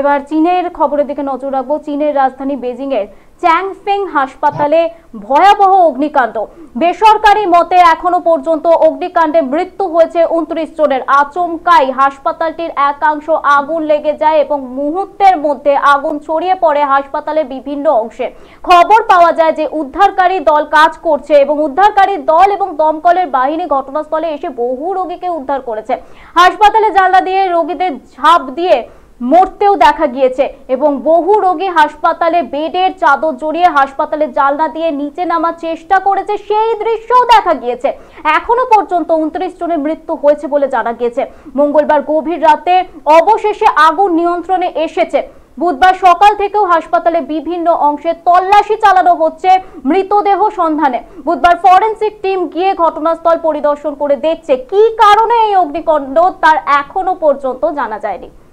এবার চীনের খবরের দিকে নজর রাখবো চীনের রাজধানী বেজিংয়ের চ্যাংফেং হাসপাতালে ভয়াবহ অগ্নিকাণ্ড বেসরকারি মতে এখনো পর্যন্ত অগ্নিকাণ্ডে মৃত্যু হয়েছে উনত্রিশ জনের আচমকাই হাসপাতালটির একাংশ আগুন লেগে যায় এবং মুহূর্তের মধ্যে আগুন ছড়িয়ে পড়ে হাসপাতালের বিভিন্ন অংশে খবর পাওয়া যায় যে উদ্ধারকারী দল কাজ করছে এবং উদ্ধারকারী দল এবং দমকলের বাহিনী ঘটনাস্থলে এসে বহু রোগীকে উদ্ধার করেছে হাসপাতালে জানলা দিয়ে রোগীদের ঝাঁপ দিয়ে মরতেও দেখা গিয়েছে এবং বহু রোগী হাসপাতালে বেডের চাদর জড়িয়ে হাসপাতালে জালনা দিয়ে নিচে নামার চেষ্টা করেছে সেই দৃশ্যও দেখা গিয়েছে এখনো পর্যন্ত উনত্রিশ জনের মৃত্যু হয়েছে বলে জানা গিয়েছে মঙ্গলবার গভীর রাতে অবশেষে আগুন নিয়ন্ত্রণে এসেছে বুধবার সকাল থেকেও হাসপাতালে বিভিন্ন অংশে তল্লাশি চালানো হচ্ছে মৃতদেহ সন্ধানে বুধবার ফরেন্সিক টিম গিয়ে ঘটনাস্থল পরিদর্শন করে দেখছে কি কারণে এই অগ্নিকণ্ড তার এখনো পর্যন্ত জানা যায়নি